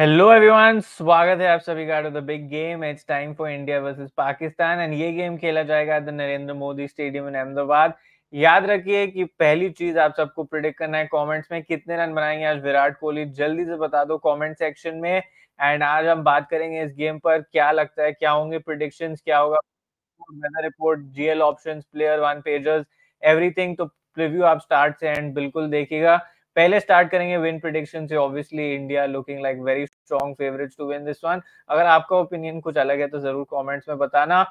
Hello everyone स्वागत है आप सभी का the big game it's time for India versus Pakistan and ये गेम खेला जाएगा the Narendra Modi stadium in Ahmedabad याद रखिए कि पहली चीज आप सबको प्रिडिक्ट करना है कमेंट्स में कितने रन बनाएंगे आज विराट कोहली जल्दी से बता दो कमेंट सेक्शन में एंड आज हम बात करेंगे इस गेम पर क्या लगता है क्या होंगे प्रिडिक्शन क्या होगा weather report GL option player one pagers everything तो प्रिव्यू आप स्टार्ट से एंड बिल्कुल देखिएगा पहले स्टार्ट करेंगे विन प्रिडिक्शन से obviously India looking like very strong favourites to win this one अगर आपका ओपिनियन कुछ अलग है तो जरूर कमेंट्स में बताना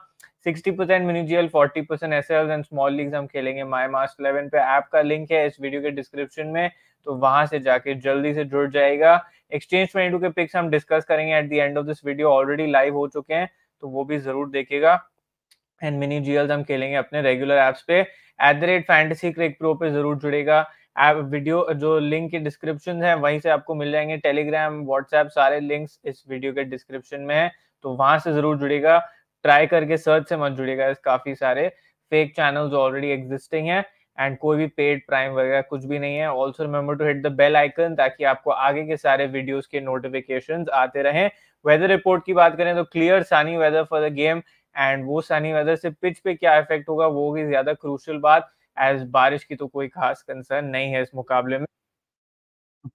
60% परसेंट म्यूजियल फोर्टी परसेंट एस एंड स्मॉल लीग हम खेलेंगे माई मास्ट इलेवन पे ऐप का लिंक है इस वीडियो के डिस्क्रिप्शन में तो वहां से जाके जल्दी से जुड़ जाएगा एक्सचेंज ट्वेंटी के पिक्स हम डिस्कस करेंगे at the end of this video already live हो चुके हैं तो वो भी जरूर देखेगा एंड मिनी जीएल हम खेलेंगे अपने रेगुलर एप्स पे at the rate fantasy crick pro पे जरूर जुड़ेगा आप वीडियो जो लिंक के डिस्क्रिप्शन है वहीं से आपको मिल जाएंगे टेलीग्राम व्हाट्सएप सारे लिंक्स इस वीडियो के डिस्क्रिप्शन में है तो वहां से जरूर जुड़ेगा ट्राई करके सर्च से मत जुड़ेगा काफी सारे फेक चैनल्स ऑलरेडी एग्जिस्टिंग है एंड कोई भी पेड प्राइम वगैरह कुछ भी नहीं है also remember to hit the bell icon ताकि आपको आगे के सारे वीडियोज के नोटिफिकेशन आते रहें वेदर रिपोर्ट की बात करें तो clear sunny weather for the game and वो सानी वेदर से पिच पे क्या इफेक्ट होगा वो भी ज्यादा क्रूशल बात एज बारिश की तो कोई खास कंसर्न नहीं है इस मुकाबले में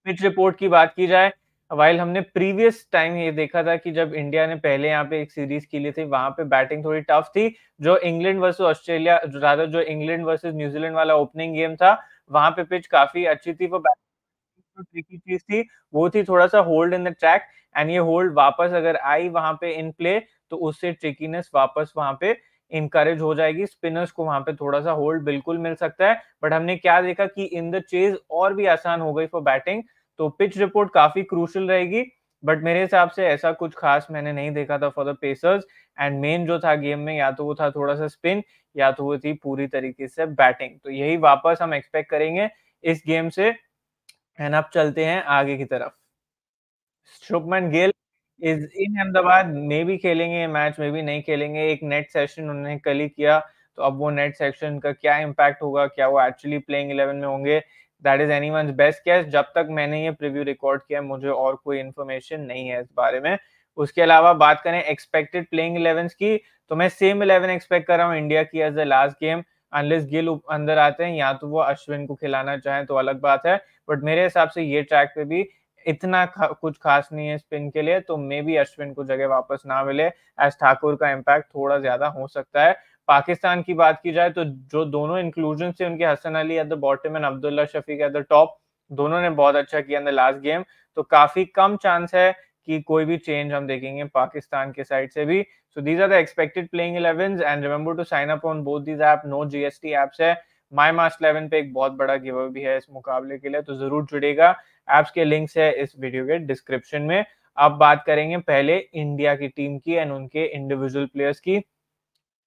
पिच रिपोर्ट की बात की जाए वाइल हमने प्रीवियस टाइम ये देखा था कि जब इंडिया ने पहले यहाँ पे एक सीरीज खेली थी वहां पे बैटिंग थोड़ी टफ थी जो इंग्लैंड वर्सेस ऑस्ट्रेलिया ज्यादा जो इंग्लैंड वर्सेस न्यूजीलैंड वाला ओपनिंग गेम था वहां पे पिच काफी अच्छी थी वो ट्रिकी चीज थी वो थी थोड़ा सा hold in the track and ये होल्ड वापस अगर आई वहां पे इन प्ले तो उससे ट्रिकीनेस वापस वहां पे इंकरेज हो जाएगी स्पिनर्स को वहां पे थोड़ा सा होल्ड बिल्कुल मिल सकता है बट हमने क्या देखा कि इन द चेज और भी आसान हो गई फॉर बैटिंग तो पिच रिपोर्ट काफी क्रूशल रहेगी बट मेरे हिसाब से ऐसा कुछ खास मैंने नहीं देखा था for the pacers and main जो था गेम में या तो वो था थोड़ा सा स्पिन या तो वो थी पूरी तरीके से बैटिंग तो यही वापस हम एक्सपेक्ट करेंगे इस गेम से एंड अब चलते हैं आगे की तरफ शुभमन गेल इज इन अहमदाबाद मे भी खेलेंगे मैच में भी नहीं खेलेंगे एक नेट सेशन उन्होंने कल ही किया तो अब वो नेट सेक्शन का क्या इम्पैक्ट होगा क्या वो एक्चुअली प्लेइंग इलेवन में होंगे that is any one best case जब तक मैंने ये प्रिव्यू रिकॉर्ड किया है मुझे और कोई इन्फॉर्मेशन नहीं है इस बारे में उसके अलावा बात करें एक्सपेक्टेड प्लेइंग इलेवन की तो मैं सेम इलेवन एक्सपेक्ट कर रहा हूँ इंडिया की as the last game unless Gill अंदर आते हैं या तो वो अश्विन को खिलाना चाहें तो अलग बात है बट मेरे हिसाब से ये ट्रैक पे भी इतना खा, कुछ खास नहीं है स्पिन के लिए तो मे बी अश्विन को जगह वापस ना मिले एज ठाकुर का इम्पैक्ट थोड़ा ज्यादा हो सकता है पाकिस्तान की बात की जाए तो जो दोनों इंक्लूजन थे उनके Hasan Ali at the bottom and Abdullah Shafique at the top दोनों ने बहुत अच्छा किया इन द लास्ट गेम तो काफी कम चांस है कि कोई भी चेंज हम देखेंगे पाकिस्तान के साइड से भी so these are the expected playing eleven and remember to sign up on both these app no GST apps है माई मास इलेवन पे एक बहुत बड़ा गिव भी है इस मुकाबले के लिए तो जरूर जुड़ेगा एप्स के लिंक्स है इस वीडियो के डिस्क्रिप्शन में अब बात करेंगे पहले इंडिया की टीम की एंड उनके इंडिविजुअल प्लेयर्स की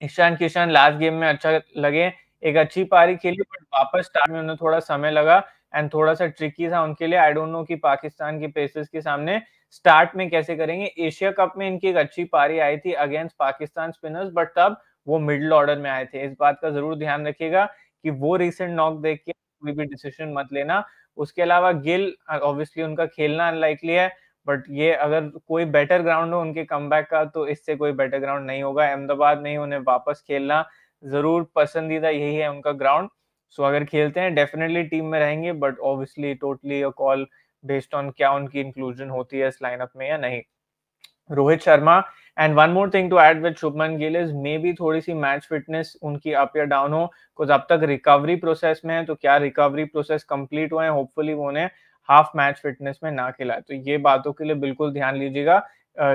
ईशान किशन लास्ट गेम में अच्छा लगे एक अच्छी पारी खेली बट वापस स्टार्ट में उन्हें थोड़ा समय लगा एंड थोड़ा सा ट्रिकी था उनके लिए आई डोंट नो कि पाकिस्तान के पेसर्स के सामने स्टार्ट में कैसे करेंगे एशिया कप में इनकी एक अच्छी पारी आई थी अगेंस्ट पाकिस्तान स्पिनर्स बट तब वो मिडिल ऑर्डर में आए थे इस बात का जरूर ध्यान रखिएगा कि वो रिसेंट नॉक देख के कोई भी डिसीजन मत लेना उसके अलावा गिल ऑब्वियसली उनका खेलना अनलाइकली है बट ये अगर कोई बेटर ग्राउंड हो उनके कम का तो इससे कोई बेटर ग्राउंड नहीं होगा अहमदाबाद में ही उन्हें वापस खेलना जरूर पसंदीदा यही है उनका ग्राउंड सो अगर खेलते हैं डेफिनेटली टीम में रहेंगे but obviously totally a call based on क्या उनकी इंक्लूजन होती है इस लाइनअप में या नहीं Rohit Sharma and one more thing to add with Shubman Gill is maybe थोड़ी सी मैच फिटनेस उनकी अप या डाउन हो कुछ अब तक रिकवरी प्रोसेस में है तो क्या रिकवरी प्रोसेस कंप्लीट हुआ है होपफुली वो उन्हें हाफ मैच फिटनेस में ना खिलाए तो ये बातों के लिए बिल्कुल ध्यान लीजिएगा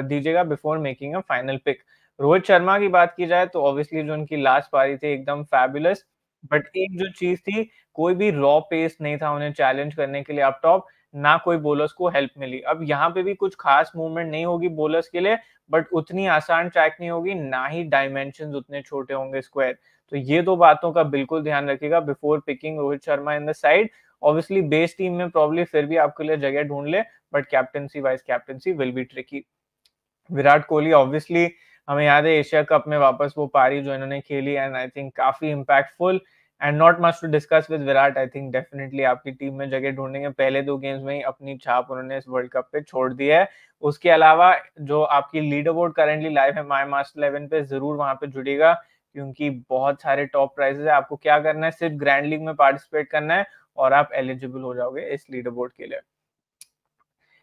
दीजिएगा before making a final pick Rohit Sharma की बात की जाए तो ऑब्वियसली जो उनकी लास्ट पारी थी एकदम फैबुलस बट एक जो चीज थी कोई भी रॉ पेस नहीं था उन्हें चैलेंज करने के लिए अप टॉप ना कोई बोलर्स को हेल्प मिली अब यहाँ पे भी कुछ खास मूवमेंट नहीं होगी बोलर्स के लिए बट उतनी आसान ट्रैक नहीं होगी ना ही डायमेंशन उतने छोटे होंगे स्क्वायर तो ये दो बातों का बिल्कुल ध्यान रखिएगा before picking Rohit Sharma in the side obviously base team में प्रॉब्लम फिर भी आपके लिए जगह ढूंढ ले but captaincy vice captaincy will be tricky Virat Kohli obviously हमें याद है एशिया कप में वापस वो पारी जो इन्होंने खेली एंड आई थिंक काफी impactful and not must to discuss with Virat I think definitely आपकी टीम में जगह ढूंढेंगे पहले दो गेम्स में ही अपनी छाप उन्होंने इस वर्ल्ड कप पे छोड़ दी है उसके अलावा जो आपकी लीडर बोर्ड करेंटली लाइव है माई मास्टर इलेवन पे जरूर वहां पे जुड़ेगा क्योंकि बहुत सारे टॉप प्राइजेस है आपको क्या करना है सिर्फ ग्रैंड लीग में पार्टिसिपेट करना है और आप एलिजिबल हो जाओगे इस लीडर बोर्ड के लिए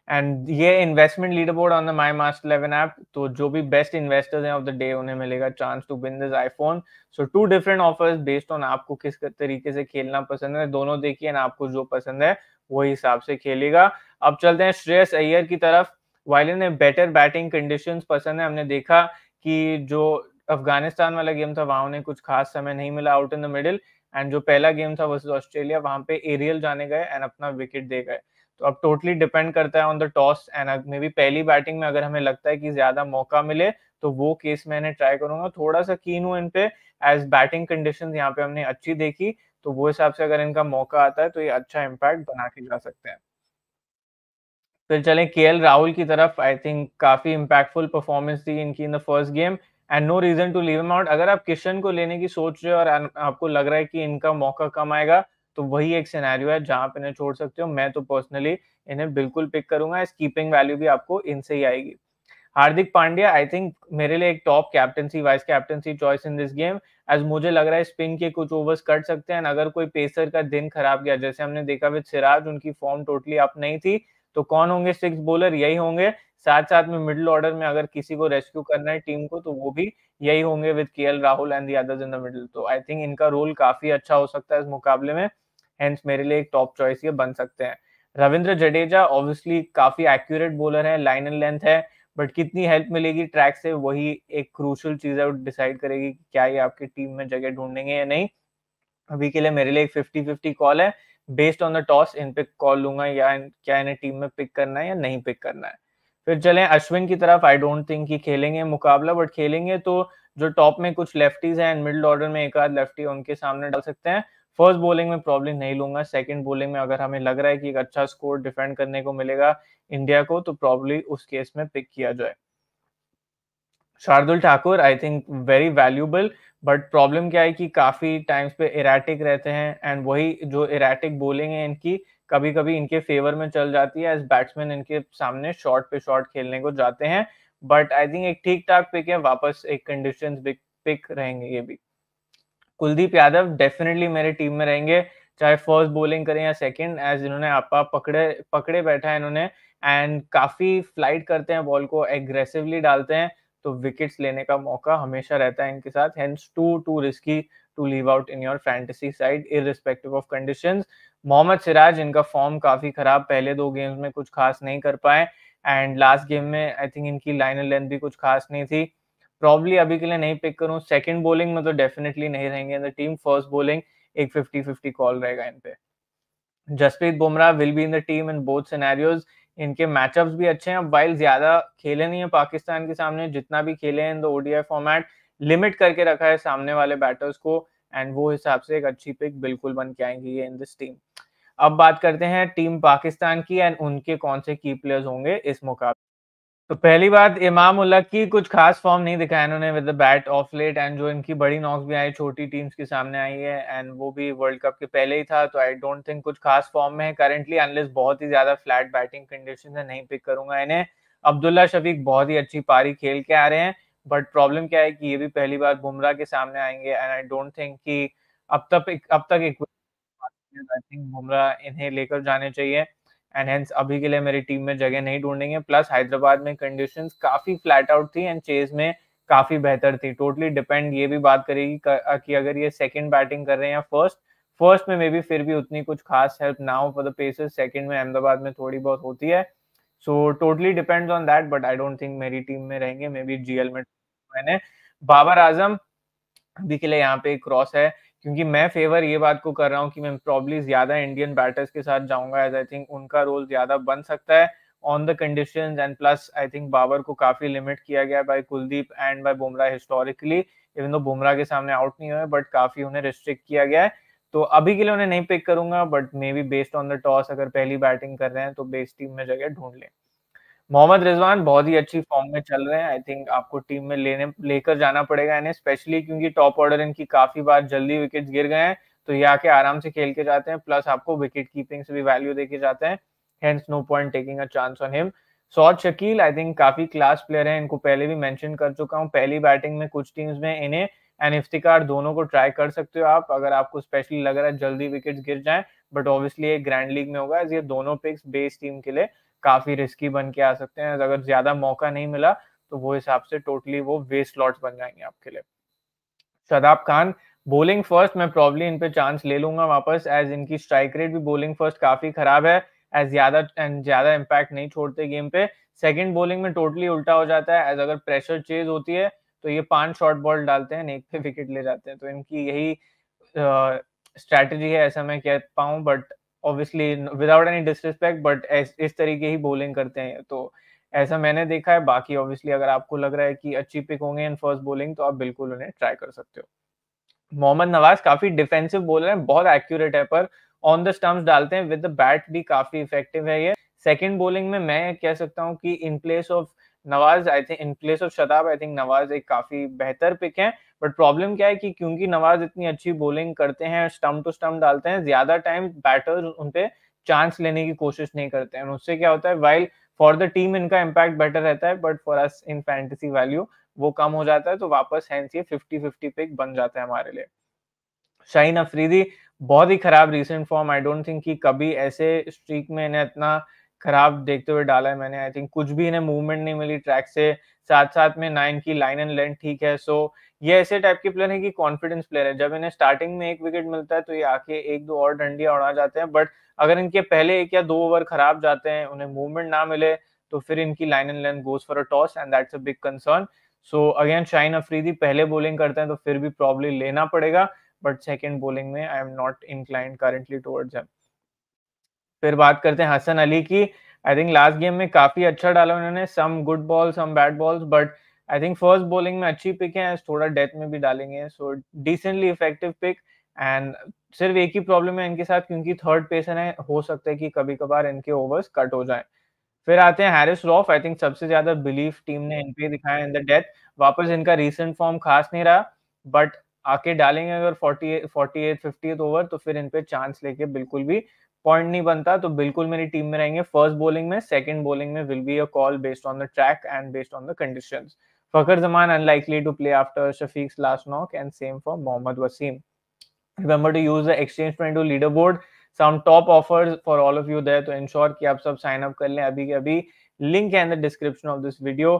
एंड ये investment leader board on the my master eleven app तो जो भी बेस्ट इन्वेस्टर्स हैं ऑफ द डे उन्हें मिलेगा chance to win this iPhone so two different offers based on आपको किस तरीके से खेलना पसंद है दोनों देखिए एंड आपको जो पसंद है वही हिसाब से खेलेगा अब चलते हैं श्रेयस अय्यर की तरफ वायलिन ने बेटर बैटिंग कंडीशन पसंद है हमने देखा कि जो अफगानिस्तान वाला गेम था वहां उन्हें कुछ खास समय नहीं मिला out in the middle and जो पहला गेम था वर्सेज ऑस्ट्रेलिया वहां पे एरियल जाने गए एंड अपना विकेट दे गए तो अब टोटली डिपेंड करता है on the toss and maybe पहली बैटिंग में अगर हमें लगता है कि ज्यादा मौका मिले तो वो केस मैंने ट्राई करूंगा थोड़ा सा कीन हूँ इन पे एज बैटिंग कंडीशन यहाँ पे हमने अच्छी देखी तो वो हिसाब से अगर इनका मौका आता है तो ये अच्छा इम्पैक्ट बना के जा सकते हैं फिर चलें के राहुल की तरफ आई थिंक काफी इम्पैक्टफुल परफॉर्मेंस थी इनकी in the first game and no reason to leave am out अगर आप किशन को लेने की सोच रहे हो और आपको लग रहा है कि इनका मौका कम आएगा तो वही एक सिनेरियो है जहां पे इन्हें छोड़ सकते हो मैं तो पर्सनली इन्हें बिल्कुल पिक करूंगा कीपिंग वैल्यू भी आपको इनसे ही आएगी हार्दिक पांड्या आई थिंक मेरे लिए एक top captaincy vice captaincy choice in this game as मुझे लग रहा है स्पिन के कुछ ओवर्स कट सकते हैं अगर कोई पेसर का दिन खराब गया जैसे हमने देखा विद सिराज उनकी फॉर्म टोटली अप नहीं थी तो कौन होंगे सिक्स बॉलर यही होंगे साथ साथ में मिडिल ऑर्डर में अगर किसी को रेस्क्यू करना है टीम को तो वो भी यही होंगे with K Rahul and the others in the middle तो आई थिंक इनका रोल काफी अच्छा हो सकता है इस मुकाबले में हेंस मेरे लिए एक टॉप चॉइस ये बन सकते हैं रविंद्र जडेजा ऑब्वियसली काफी एक्यूरेट बॉलर है लाइन एंड लेंथ है बट कितनी हेल्प मिलेगी ट्रैक से वही एक क्रूशल चीज है डिसाइड करेगी कि क्या ये आपकी टीम में जगह ढूंढेंगे या नहीं अभी के लिए मेरे लिए एक फिफ्टी फिफ्टी कॉल है बेस्ड ऑन द टॉस इन पे कॉल लूंगा या इन, क्या इन्हें टीम में पिक करना है या नहीं पिक करना है फिर चले अश्विन की तरफ आई डोंट थिंक कि खेलेंगे मुकाबला बट खेलेंगे तो जो टॉप में कुछ लेफ्टीज हैं मिडिल ऑर्डर में एक आध लेफ्टी उनके सामने डाल सकते हैं फर्स्ट बॉलिंग में प्रॉब्लम नहीं लूंगा सेकंड बॉलिंग में अगर हमें लग रहा है कि एक अच्छा स्कोर डिफेंड करने को मिलेगा इंडिया को तो प्रॉब्ली उस केस में पिक किया जाए Shardul Thakur I think very valuable but problem क्या है कि काफी टाइम्स पे इराटिक रहते हैं एंड वही जो इराटिक बॉलिंग है इनकी कभी कभी इनके फेवर में चल जाती है एज बैट्समैन इनके सामने शॉर्ट पे शॉर्ट खेलने को जाते हैं बट आई थिंक एक ठीक ठाक पिक है वापस एक कंडीशन पिक रहेंगे ये भी कुलदीप यादव डेफिनेटली मेरे टीम में रहेंगे चाहे फर्स्ट बॉलिंग करें या सेकंड एज इन्होंने आपा पकड़े पकड़े बैठा है इन्होंने एंड काफी फ्लाइट करते हैं बॉल को एग्रेसिवली डालते हैं तो विकेट्स लेने का मौका हमेशा रहता है इनके साथ hence too too risky to leave out in your fantasy side respective of condition Mohammed Siraj इनका फॉर्म काफी खराब पहले दो गेम्स में कुछ खास नहीं कर पाए एंड लास्ट गेम में आई थिंक इनकी लाइन एंड लेंथ भी कुछ खास नहीं थी प्रॉब्ली अभी के लिए नहीं पिक करूँ सेकंड बॉलिंग में तो डेफिनेटली नहीं रहेंगे in the team first bowling एक फिफ्टी फिफ्टी कॉल रहेगा इन पे Jasprit Bumrah will be in the team in both scenarios इनके मैचअप्स भी अच्छे हैं वाइल ज्यादा खेले नहीं है पाकिस्तान के सामने जितना भी खेले हैं in the ODI format limit करके रखा है सामने वाले बैटर्स को एंड वो हिसाब से एक अच्छी पिक बिल्कुल बन के आएंगी ये इन दिस टीम अब बात करते हैं टीम पाकिस्तान की एंड उनके कौन से की प्लेयर्स होंगे इस मुकाबले तो पहली बात इमाम उल्ला की कुछ खास फॉर्म नहीं दिखाया इन्होंने with the bat of late and जो इनकी बड़ी नॉक्स भी आई छोटी टीम्स के सामने आई है एंड वो भी वर्ल्ड कप के पहले ही था तो आई डोंट थिंक कुछ खास फॉर्म में है करेंटली अनलेस बहुत ही ज्यादा फ्लैट बैटिंग कंडीशन है नहीं पिक करूंगा इन्हें अब्दुल्ला शफीक बहुत ही अच्छी पारी खेल के आ रहे हैं बट प्रॉब्लम क्या है कि ये भी पहली बार बुमराह के सामने आएंगे एंड आई डोंट थिंक कि अब तक अब तक एक बुमराह इन्हें लेकर जाने चाहिए एंड हेंस अभी के लिए मेरी टीम में जगह नहीं ढूंढेंगे प्लस हैदराबाद में कंडीशन काफी फ्लैट आउट थी एंड चेज में काफी बेहतर थी टोटली डिपेंड ये भी बात करेगी कि अगर ये सेकंड बैटिंग कर रहे हैं या फर्स्ट फर्स्ट में मे भी फिर भी उतनी कुछ खास हेल्प ना हो फॉर द पेसेस सेकंड में अहमदाबाद में थोड़ी बहुत होती है so totally depends on that but I don't think मेरी टीम में रहेंगे मे बी जीएल में मैंने बाबर आजम अभी के लिए यहाँ पे क्रॉस है क्योंकि मैं फेवर ये बात को कर रहा हूँ कि मैं प्रॉब्ली ज्यादा इंडियन बैटर्स के साथ जाऊंगा एज आई थिंक उनका रोल ज्यादा बन सकता है on the condition and plus I think Babar को काफी लिमिट किया गया by Kuldeep and by Bumrah historically even though Bumrah के सामने आउट नहीं हुए बट काफी उन्हें रिस्ट्रिक्ट किया गया है तो अभी के लिए उन्हें नहीं पिक करूंगा but maybe based on the toss अगर पहली बैटिंग कर रहे हैं तो बेस्ट टीम में जगह ढूंढ लें मोहम्मद रिजवान बहुत ही अच्छी फॉर्म में चल रहे हैं आई थिंक आपको टीम में लेने लेकर जाना पड़ेगा इन्हें स्पेशली क्योंकि टॉप ऑर्डर इनकी काफी बार जल्दी विकेट गिर गए हैं तो ये आके आराम से खेल के जाते हैं प्लस आपको विकेट कीपिंग से भी वैल्यू देके जाते हैं hence no point taking a chance on him Saud Shakeel I think काफी क्लास प्लेयर है इनको पहले भी मैंशन कर चुका हूँ पहली बैटिंग में कुछ टीम्स में इन्हें एंड इफ्तिकार दोनों को ट्राई कर सकते हो आप अगर आपको स्पेशली लग रहा है जल्दी विकेट गिर जाए बट ऑब्वियसली ये ग्रैंड लीग में होगा ये दोनों पिक्स बेस टीम के लिए काफी रिस्की बन के आ सकते हैं अगर ज्यादा मौका नहीं मिला तो वो हिसाब से टोटली वो वेस्ट लॉट बन जाएंगे आपके लिए शदाब खान बोलिंग फर्स्ट मैं प्रॉब्ली इन पे चांस ले लूंगा वापस एज इनकी स्ट्राइक रेट भी बोलिंग फर्स्ट काफी खराब है एज ज्यादा एंड ज्यादा इम्पैक्ट नहीं छोड़ते गेम पे सेकंड बॉलिंग में टोटली उल्टा हो जाता है एज अगर प्रेशर चेज होती है तो ये पांच शॉर्ट बॉल डालते हैं एक पे विकेट ले जाते हैं तो इनकी यही स्ट्रैटेजी है ऐसा मैं कह पाऊँ but obviously without any disrespect but इस तरीके ही बॉलिंग करते हैं तो ऐसा मैंने देखा है बाकी ऑब्वियसली अगर आपको लग रहा है कि अच्छी पिक होंगे इन फर्स्ट बॉलिंग तो आप बिल्कुल उन्हें ट्राई कर सकते हो मोहम्मद नवाज काफी डिफेंसिव बोल रहे हैं बहुत एक्यूरेट है पर ऑन द स्टम्प डालते हैं विद द बैट भी काफी इफेक्टिव है ये सेकेंड बोलिंग में मैं कह सकता हूँ कि in place of Nawaz I think in place of Shadab I think Nawaz एक काफी बेहतर पिक है बट प्रॉब्लम क्या है कि क्योंकि नवाज इतनी अच्छी बॉलिंग करते हैं स्टम्प टू स्टम्प डालते हैं ज्यादा टाइम बैटर उनपे चांस लेने की कोशिश नहीं करते हैं उससे क्या होता है वाइल फॉर द टीम इनका इम्पैक्ट बेटर रहता है but for us in fantasy value वो कम हो जाता है तो वापस हैंस ये फिफ्टी फिफ्टी पिक बन जाता है हमारे लिए शाहीन अफरीदी बहुत ही खराब recent form I don't think कि कभी ऐसे स्ट्रीक में इन्हें इतना खराब देखते हुए डाला है मैंने आई थिंक कुछ भी इन्हें मूवमेंट नहीं मिली ट्रैक से साथ साथ में नाइन की लाइन एंड लेंथ ठीक है सो so, ये ऐसे टाइप के प्लेयर है कि कॉन्फिडेंस प्लेयर है जब इन्हें स्टार्टिंग में एक विकेट मिलता है तो ये आके एक दो और डंडिया उड़ा जाते हैं बट अगर इनके पहले एक या दो ओवर खराब जाते हैं उन्हें मूवमेंट ना मिले तो फिर इनकी line and length goes for a toss and that's a big concern so again Shaheen Afridi पहले बॉलिंग करते हैं तो फिर भी प्रॉब्लम लेना पड़ेगा बट सेकेंड बॉलिंग में I am not inclined currently towards him फिर बात करते हैं हसन अली की आई थिंक लास्ट गेम में काफी अच्छा डाला उन्होंने some good ball some bad balls but I think first bowling में अच्छी पिक है थोड़ा डेथ में भी डालेंगे so decently effective pick and सिर्फ एक ही प्रॉब्लम है इनके साथ क्योंकि थर्ड पेसर है हो सकता है कि कभी कभार इनके ओवर्स कट हो जाए फिर आते हैं हैरिस रॉफ आई थिंक सबसे ज्यादा बिलीफ टीम ने इनपे दिखाया इन द डेथ वापस इनका रिसेंट फॉर्म खास नहीं रहा बट आके डालेंगे अगर forty forty eight fifty over तो फिर इनपे चांस लेके बिल्कुल भी पॉइंट नहीं बनता तो बिल्कुल मेरी टीम में रहेंगे फर्स्ट बॉलिंग में सेकंड बॉलिंग में will be a call based on the track and based on the conditions Fakhar Zaman unlikely to play after Shafiq's last knock, and same for Mohammad Wasim. Remember to use the exchange friendly leaderboard. Some top offers for all of you there to ensure कि आप सब sign up कर लें अभी के अभी. Link है in the description of this video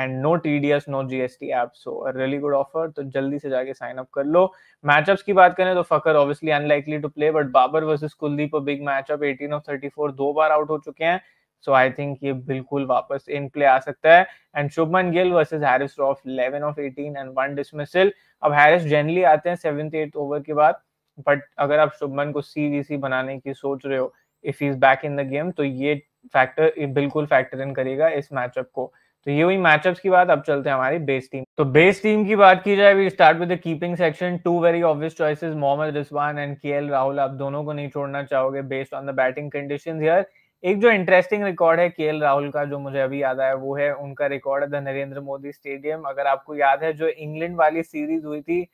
and no TDS, no GST app. So a really good offer. तो जल्दी से जाके sign up कर लो. Matchups की बात करें तो फकर obviously unlikely to play, but Babar versus Kuldeep a big matchup. 18 of 34 दो बार out हो चुके हैं. सो आई थिंक ये बिल्कुल वापस इन प्ले आ सकता है and Shubman Gill versus Haris Rauf eleven of eighteen and one dismissal अब हैरिस जनरली आते हैं सेवेंथ एट ओवर के बाद बट अगर आप शुभमन को सी वी सी बनाने की सोच रहे हो if is back in the game तो ये फैक्टर बिल्कुल फैक्टर इन करेगा इस मैचअप को तो ये हुई मैचअप्स की बात अब चलते हैं हमारी बेस टीम तो बेस टीम की बात की जाए we start with the keeping section two very obvious choices Mohammed Rizwan and K Rahul आप दोनों को नहीं छोड़ना चाहोगे based on the batting conditions here एक जो इंटरेस्टिंग रिकॉर्ड है के राहुल का जो मुझे अभी याद आया वो है उनका रिकॉर्ड है नरेंद्र मोदी स्टेडियम अगर आपको याद है जो इंग्लैंड वाली सीरीज हुई थी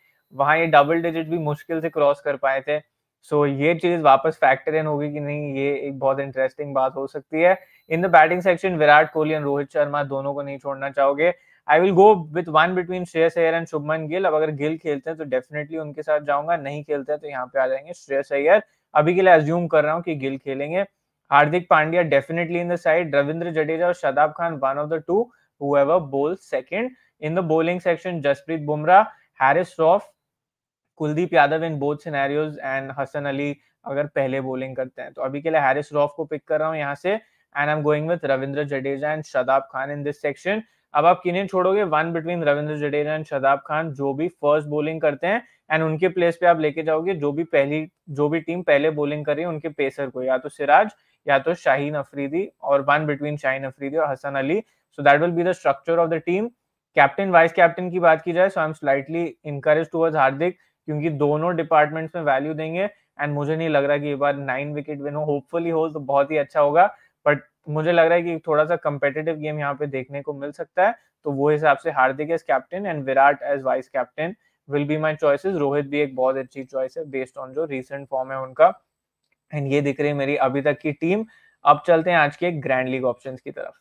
वहां ये डबल डिजिट भी मुश्किल से क्रॉस कर पाए थे सो so, ये चीज वापस फैक्टर इन होगी कि नहीं ये एक बहुत इंटरेस्टिंग बात हो सकती है in the batting section Virat Kohli and Rohit Sharma दोनों को नहीं छोड़ना चाहोगे I will go with one between Shreyas Iyer and Shubman Gill अब अगर गिल खेलते हैं तो डेफिनेटली उनके साथ जाऊंगा नहीं खेलते हैं तो यहाँ पे आ जाएंगे श्रेयस अय्यर अभी के लिए एज्यूम कर रहा हूँ कि गिल खेलेंगे Hardik Pandya definitely in the side Ravindra Jadeja और Shadab Khan one of the two whoever bowl second. In the bowling section Jasprit Bumrah Haris Rauf Kuldeep Yadav in both scenarios and Hasan Ali अगर पहले बोलिंग करते हैं तो अभी के लिए हैरिस रॉफ को पिक कर रहा हूँ यहाँ से and I am going with Ravindra Jadeja and Shadab Khan in this section अब आप किन्हीं छोड़ोगे one between Ravindra Jadeja and Shadab Khan जो भी फर्स्ट बोलिंग करते हैं एंड उनके प्लेस पे आप लेके जाओगे जो भी पहली जो भी टीम पहले बोलिंग कर रही है उनके पेसर को या तो सिराज या तो शाहीन अफरीदी और वन बिटवीन शाहीन अफरीदी और Hasan Ali so that will be the structure of the team captain vice captain की बात की जाए so I am slightly encourage towards Hardik क्योंकि दोनों डिपार्टमेंट्स में वैल्यू देंगे एंड मुझे नहीं लग रहा कि ये बार नाइन विकेट विन हो होपफुली हो तो बहुत ही अच्छा होगा बट मुझे लग रहा है कि थोड़ा सा कंपेटेटिव गेम यहाँ पे देखने को मिल सकता है तो वो हिसाब से Hardik as captain and Virat as vice captain will be my choices Rohit भी एक बहुत अच्छी चॉइस है बेस्ड ऑन जो रिसेंट फॉर्म है उनका एंड ये दिख रही है मेरी अभी तक की टीम अब चलते हैं आज के ग्रैंड लीग ऑप्शंस की तरफ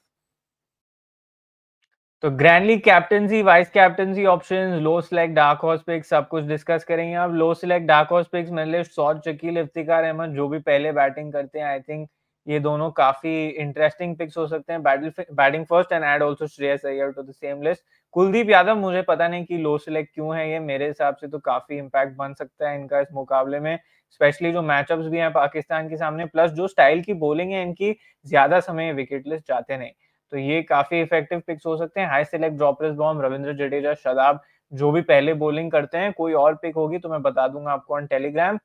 तो grand league captaincy vice captaincy option low select dark horse picks सब कुछ डिस्कस करेंगे आप low select dark horse picks मेरे लिए सौद चकील इफ्तिकार अहमद जो भी पहले बैटिंग करते हैं आई थिंक ये दोनों काफी इंटरेस्टिंग पिक्स हो सकते हैं batting first and add also Shreyas Iyer to the same list Kuldeep Yadav मुझे पता नहीं कि लो सिलेक्ट क्यों है ये मेरे हिसाब से तो काफी इम्पैक्ट बन सकता है इनका इस मुकाबले में स्पेशली जो मैचअप्स भी हैं पाकिस्तान के सामने प्लस जो स्टाइल की बॉलिंग है इनकी ज्यादा समय विकेटलेस जाते नहीं तो ये काफी इफेक्टिव पिक्स हो सकते हैं हाई सिलेक्ट ड्रॉपलेस बॉम रविंद्र जडेजा शदाब जो भी पहले बॉलिंग करते हैं कोई और पिक होगी तो मैं बता दूंगा आपको on Telegram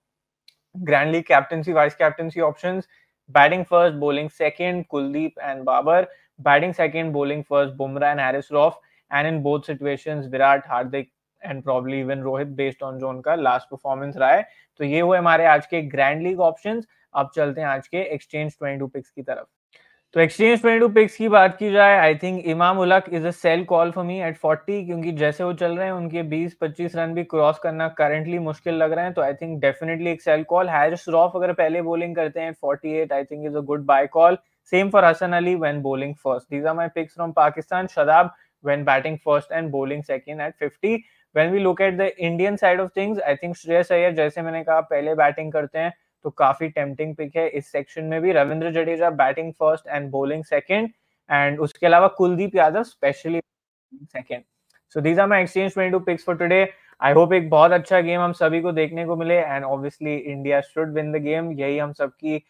grand league captaincy vice captaincy option batting first bowling second Kuldeep and Babar batting second bowling first Bumrah and Haris Rauf And in both situations, Virat, Hardik, and probably even Rohit based on जो उनका लास्ट परफॉर्मेंस रहा है तो ये हुए हमारे आज के ग्रैंड लीग ऑप्शन अब चलते हैं आज के एक्सचेंज 22 पिक्स की तरफ तो एक्सचेंज 22 पिक्स की बात की जाए आई think Imam ul Haq is a sell call for me at forty क्योंकि जैसे वो चल रहे हैं उनके बीस पच्चीस रन भी क्रॉस करना करेंटली मुश्किल लग रहे हैं तो आई थिंक डेफिनेटली एक सेल कॉल हैरिस रॉफ अगर पहले बोलिंग करते हैं forty eight I think is a good buy call same for Hasan Ali when bowling first these are my picks from Pakistan Shadab when batting first and bowling second at 50 when we look at the indian side of things i think Shreyas Iyer जैसे मैंने कहा पहले batting करते हैं तो काफी tempting pick है इस सेक्शन में भी Ravindra Jadeja batting first and bowling second and उसके अलावा Kuldeep Yadav specially second so these are my exchange 22 picks for today I hope एक बहुत अच्छा गेम हम सभी को देखने को मिले and obviously India should win the game यही हम सबकी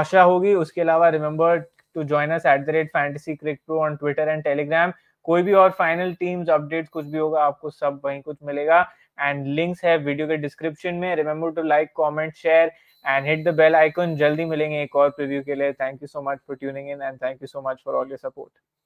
आशा होगी उसके अलावा remember to join us at the rate fantasy crick pro on Twitter and Telegram कोई भी और फाइनल टीम्स अपडेट कुछ भी होगा आपको सब वहीं कुछ मिलेगा एंड लिंक्स है वीडियो के डिस्क्रिप्शन में remember to like comment share and hit the bell icon जल्दी मिलेंगे एक और प्रीव्यू के लिए thank you so much for tuning in and thank you so much for all your support